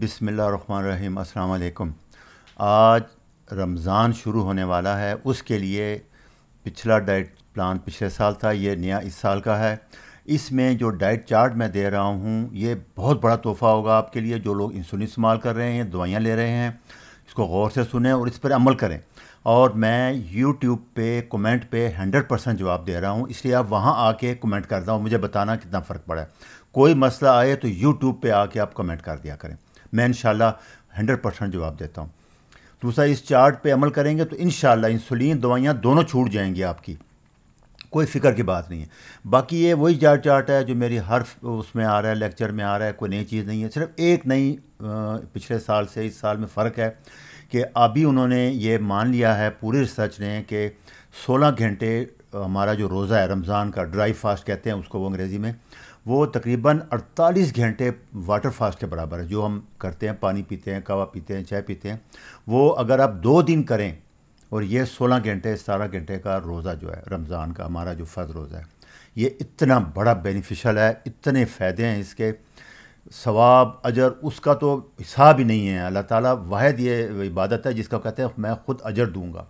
बिसमीम अल्लाम आज रमज़ान शुरू होने वाला है उसके लिए पिछला डाइट प्लान पिछले साल था ये नया इस साल का है इसमें जो डाइट चार्ट मैं दे रहा हूँ ये बहुत बड़ा तोहफ़ा होगा आपके लिए जो लोग इंसुलिन इस्तेमाल कर रहे हैं दवाइयाँ ले रहे हैं इसको गौर से सुने और इस पर अमल करें और मैं यूट्यूब पे कमेंट पे 100 परसेंट जवाब दे रहा हूँ इसलिए आप वहाँ आके कमेंट कर हूँ मुझे बताना कितना फ़र्क पड़ा है कोई मसला आए तो यूट्यूब पे आके आप कमेंट कर दिया करें मैं इन हंड्रेड परसेंट जवाब देता हूँ दूसरा इस चार्ट पे अमल करेंगे तो इन इंसुलिन दवाइयाँ दोनों छूट जाएंगी आपकी कोई फ़िक्र की बात नहीं है बाकी ये वही चार्ट चार्ट है जो मेरी हर उसमें आ रहा है लेक्चर में आ रहा है कोई नई चीज़ नहीं है सिर्फ एक नई पिछले साल से इस साल में फ़र्क है कि अभी उन्होंने ये मान लिया है पूरी रिसर्च ने कि 16 घंटे हमारा जो रोज़ा है रमज़ान का ड्राई फास्ट कहते हैं उसको वो अंग्रेज़ी में वो तकरीबन 48 घंटे वाटर फास्ट के बराबर है जो हम करते हैं पानी पीते हैं कावा पीते हैं चाय पीते हैं वो अगर आप दो दिन करें और ये 16 घंटे सतारह घंटे का रोज़ा जो है रमज़ान का हमारा जो फ़र्ज रोज़ा है ये इतना बड़ा बेनिफिशल है इतने फ़ायदे हैं इसके सवाब अजर उसका तो हिसाब ही नहीं है अल्लाह ताला वाहद ये इबादत है जिसका कहते हैं मैं ख़ुद अजर दूंगा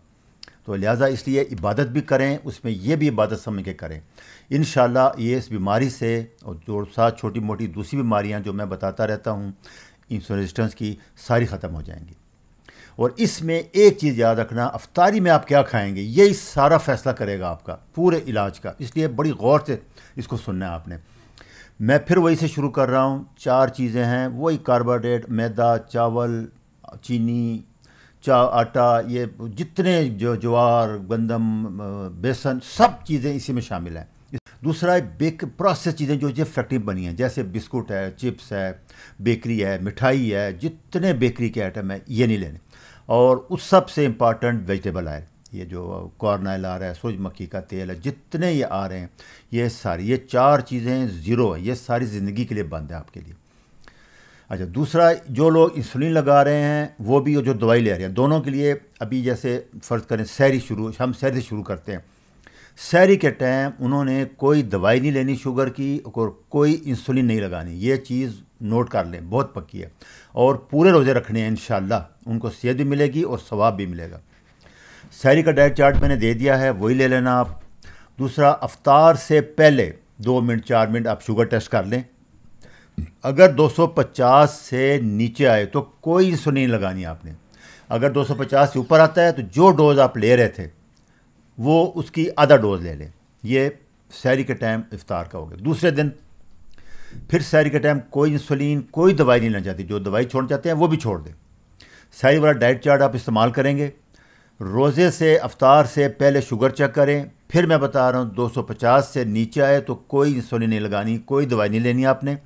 तो लिहाजा इसलिए इबादत भी करें उसमें यह भी इबादत समझ के करें इन ये इस बीमारी से और जो साथ छोटी मोटी दूसरी बीमारियाँ जो मैं बताता रहता हूँ इंसुलिन रेजिस्टेंस की सारी ख़त्म हो जाएंगी और इसमें एक चीज़ याद रखना अफ्तारी में आप क्या खाएंगे यही सारा फैसला करेगा आपका पूरे इलाज का इसलिए बड़ी गौर से इसको सुनना है आपने मैं फिर वही से शुरू कर रहा हूँ चार चीज़ें हैं वही कार्बोहाइड्रेट मैदा चावल चीनी चा आटा ये जितने जो ज्वार गंदम बेसन सब चीज़ें इसी में शामिल हैं दूसरा बेक प्रोसेस चीज़ें जो ये फैक्ट्री बनी हैं जैसे बिस्कुट है चिप्स है बेकरी है मिठाई है जितने बेकरी के आइटम हैं ये नहीं लेने और उस सब से इम्पॉर्टेंट वेजिटेबल आयल ये जो कॉर्न आयल आ रहा है सूरजमुखी का तेल है जितने ये आ रहे हैं ये सारी ये चार चीज़ें ज़ीरो है ये सारी ज़िंदगी के लिए बंद है आपके लिए अच्छा दूसरा जो लोग इंसुलिन लगा रहे हैं वो भी जो दवाई ले रहे हैं दोनों के लिए अभी जैसे फ़र्ज़ करें सैरी शुरू हम सैर से शुरू करते हैं सैरी के टाइम उन्होंने कोई दवाई नहीं लेनी शुगर की और कोई इंसुलिन नहीं लगानी ये चीज़ नोट कर लें बहुत पक्की है और पूरे रोज़े रखने हैं इन उनको सेहत भी मिलेगी और स्वाब भी मिलेगा सैरी का डाइट चार्ट मैंने दे दिया है वही ले लेना आप दूसरा अफ्तार से पहले दो मिनट चार मिनट आप शुगर टेस्ट कर लें अगर 250 से नीचे आए तो कोई इंसुलिन नहीं लगानी आपने अगर 250 से ऊपर आता है तो जो डोज़ आप ले रहे थे वो उसकी आधा डोज़ ले लें ये सैरी के टाइम इफ्तार का हो गया दूसरे दिन फिर सैरी के टाइम कोई इंसुलिन कोई दवाई नहीं लेना चाहती जो दवाई छोड़ना चाहते हैं वो भी छोड़ दें सैरी वाला डाइट चार्ट आप इस्तेमाल करेंगे रोज़े से अफ्तार से पहले शुगर चेक करें फिर मैं बता रहा हूँ 250 से नीचे आए तो कोई इंसुलिन नहीं लगानी कोई दवाई नहीं लेनी आपने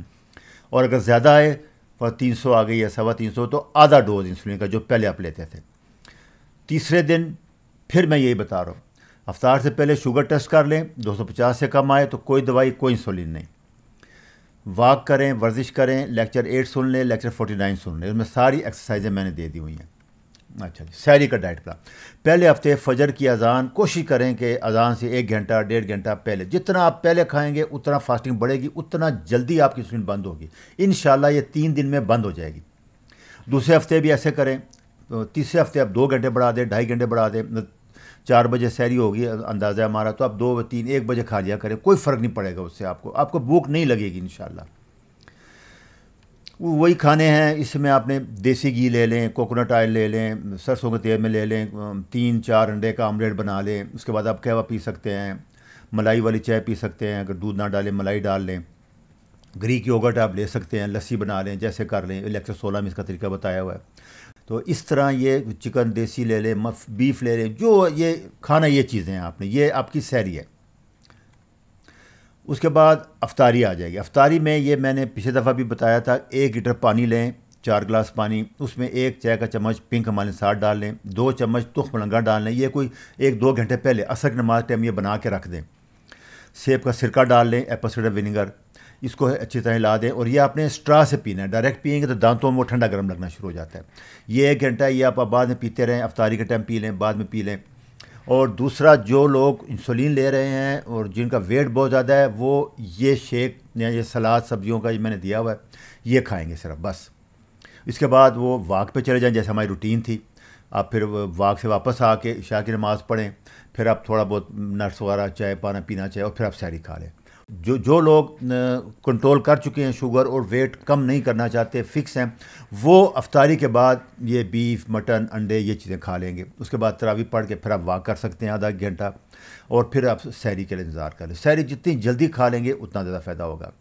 और अगर ज़्यादा आए और तीन सौ आ गई या सवा तीन सौ तो आधा डोज इंसुलिन का जो पहले आप लेते थे तीसरे दिन फिर मैं यही बता रहा हूँ अफ्तार से पहले शुगर टेस्ट कर लें 250 से कम आए तो कोई दवाई कोई इंसुलिन नहीं वॉक करें वर्जिश करें लेक्चर एट सुन लें लेक्चर नाइन सुन लें उसमें सारी एक्सरसाइजें मैंने दे दी हुई हैं अच्छा जी सैरी का डाइट प्लान पहले हफ्ते फजर की अजान कोशिश करें कि अजान से एक घंटा डेढ़ घंटा पहले जितना आप पहले खाएंगे उतना फास्टिंग बढ़ेगी उतना जल्दी आपकी इंसुलिन बंद होगी इन ये तीन दिन में बंद हो जाएगी दूसरे हफ्ते भी ऐसे करें तीसरे हफ्ते आप दो घंटे बढ़ा दें ढाई घंटे बढ़ा दें चार बजे सैरी होगी अंदाज़ा हमारा तो आप दो तीन एक बजे खा लिया करें कोई फ़र्क नहीं पड़ेगा उससे आपको आपको भूख नहीं लगेगी इन वही खाने हैं इसमें आपने देसी घी ले लें कोकोनट ऑयल ले लें सरसों के तेल में ले लें तीन चार अंडे का आमलेट बना लें उसके बाद आप कहवा पी सकते हैं मलाई वाली चाय पी सकते हैं अगर दूध ना डालें मलाई डाल लें ग्रीक योगर्ट आप ले सकते हैं लस्सी बना लें जैसे कर लें इलेक्ट्रो सोलह में इसका तरीका बताया हुआ है तो इस तरह ये चिकन देसी ले लें बीफ ले लें जो ये खाना ये चीज़ें हैं आपने ये आपकी सैरी है उसके बाद अफ्तारी आ जाएगी अफ्तारी में ये मैंने पिछले दफ़ा भी बताया था एक लीटर पानी लें चार गिलास पानी उसमें एक चाय का चम्मच पिंक हमारे साथ डाल लें दो चम्मच तुख मलंगा डाल लें यह कोई एक दो घंटे पहले असर की नमाज टाइम ये बना के रख दें सेब का सिरका डाल लें एप्पल सीडर विनीगर इसको अच्छी तरह ला दें और ये आपने स्ट्रा से पीना है डायरेक्ट पियेंगे तो दांतों में ठंडा गर्म लगना शुरू हो जाता है ये एक घंटा ये आप बाद में पीते रहें अफ्तारी के टाइम पी लें बाद में पी लें और दूसरा जो लोग इंसुलिन ले रहे हैं और जिनका वेट बहुत ज़्यादा है वो ये शेक या ये सलाद सब्जियों का मैंने दिया हुआ है ये खाएंगे सिर्फ बस इसके बाद वो वाक पे चले जाएं जैसे हमारी रूटीन थी आप फिर वाक से वापस आके शाह की नमाज़ पढ़ें फिर आप थोड़ा बहुत नट्स वगैरह चाय पाना पीना चाहे और फिर आप सैरी खा लें जो जो लोग कंट्रोल कर चुके हैं शुगर और वेट कम नहीं करना चाहते फिक्स हैं वो अफ्तारी के बाद ये बीफ मटन अंडे ये चीज़ें खा लेंगे उसके बाद तरावी पढ़ के फिर आप वाक कर सकते हैं आधा घंटा और फिर आप सैरी के लिए इंतज़ार करें सैरी जितनी जल्दी खा लेंगे उतना ज़्यादा फ़ायदा होगा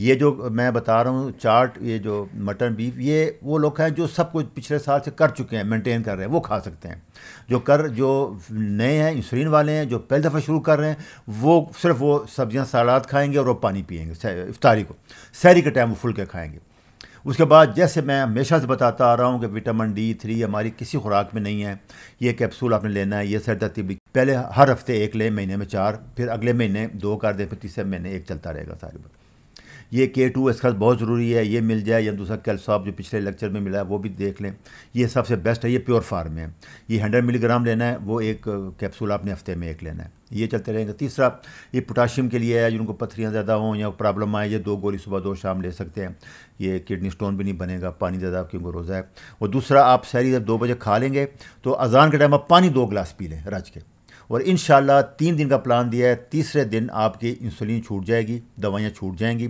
ये जो मैं बता रहा हूँ चाट ये जो मटन बीफ ये वो लोग हैं जो सब कुछ पिछले साल से कर चुके हैं मेंटेन कर रहे हैं वो खा सकते हैं जो कर जो नए हैं इंसुलिन वाले हैं जो पहली दफ़ा शुरू कर रहे हैं वो सिर्फ वो सब्जियाँ सलाद खाएँगे और वो पानी पियेंगे इफ्तारी को सैरी के टाइम वो फुल के खाएँगे उसके बाद जैसे मैं हमेशा से बताता आ रहा हूँ कि विटामिन डी थ्री हमारी किसी खुराक में नहीं है ये कैप्सूल आपने लेना है ये सर तरतीबी पहले हर हफ्ते एक लें महीने में चार फिर अगले महीने दो कर दें फिर तीसरे महीने एक चलता रहेगा सारी ये के टू इसका बहुत ज़रूरी है ये मिल जाए या दूसरा कैल्सॉप जो पिछले लेक्चर में मिला है वो भी देख लें ये सबसे बेस्ट है ये प्योर फार्म है ये हंड्रेड मिलीग्राम लेना है वो एक कैप्सूल आपने हफ्ते में एक लेना है ये चलते रहेंगे तीसरा ये पोटाशियम के लिए है जिनको पथरियाँ ज़्यादा हों या प्रॉब्लम आए ये दो गोली सुबह दो शाम ले सकते हैं ये किडनी स्टोन भी नहीं बनेगा पानी ज़्यादा क्योंकि रोज़ा है और दूसरा आप शहरी जब दो बजे खा लेंगे तो अजान के टाइम आप पानी दो गिलास पी लें रज के और इन शाला तीन दिन का प्लान दिया है तीसरे दिन आपकी इंसुलिन छूट जाएगी दवाइयाँ छूट जाएंगी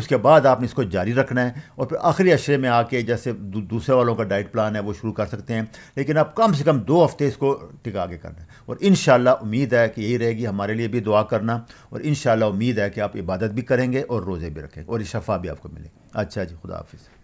उसके बाद आपने इसको जारी रखना है और फिर आखिरी अशरे में आके जैसे दू, दूसरे वालों का डाइट प्लान है वो शुरू कर सकते हैं लेकिन आप कम से कम दो हफ्ते इसको टिका के करना है और इन उम्मीद है कि यही रहेगी हमारे लिए भी दुआ करना और इन उम्मीद है कि आप इबादत भी करेंगे और रोज़े भी रखेंगे और शफा भी आपको मिलेगी अच्छा जी खुदा हाफिज़